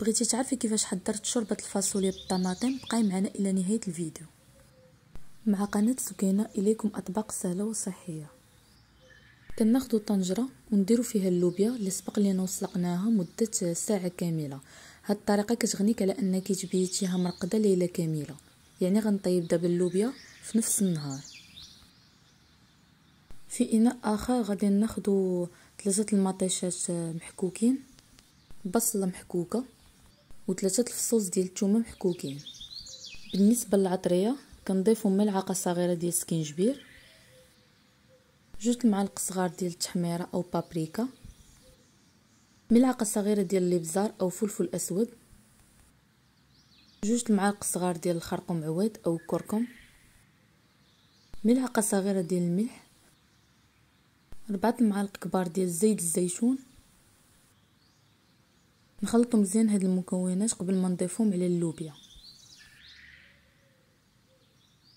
بغيتي تعرفي كيفاش حضرت شوربه الفاصوليا بالطماطم بقاي معنا الى نهايه الفيديو مع قناه سكينه اليكم اطباق سهله وصحيه كناخذوا طنجره ونديروا فيها اللوبيا اللي سبق لينا وسلقناها مده ساعه كامله هاد الطريقه كتغنيك على انك تبيتيها مرقده ليله كامله يعني غنطيب دابا اللوبيا في نفس النهار في اناء اخر غادي ناخذ ثلاثه المطيشات محكوكين بصله محكوكه وثلاثة الفصوص ديال الثومه محكوكين بالنسبه للعطريه كنضيفو ملعقه صغيره ديال السكينجبير جوج المعالق صغار ديال التحميره او بابريكا ملعقه صغيره ديال الابزار او فلفل اسود جوج المعالق صغار ديال الخرقوم عواد او الكركم ملعقه صغيره ديال الملح ربعة المعالق كبار ديال زيت الزيتون نخلطو مزيان هاد المكونات قبل ما نضيفهم على اللوبيا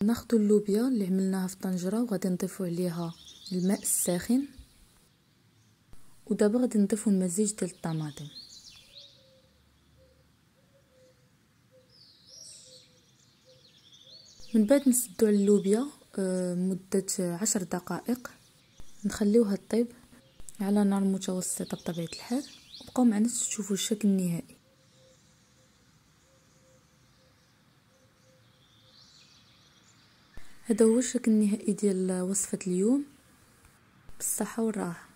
ناخدو اللوبيا اللي عملناها في الطنجره وغادي نضيفو عليها الماء الساخن ودابا غادي نضيفو المزيج ديال الطماطم من بعد نسدو على اللوبيا آه، مدة عشر دقائق نخليوها طيب على نار متوسطة بطبيعة الحال بقاو معنا تشوفوا الشكل النهائي هذا هو الشكل النهائي ديال وصفه اليوم بالصحه والراحه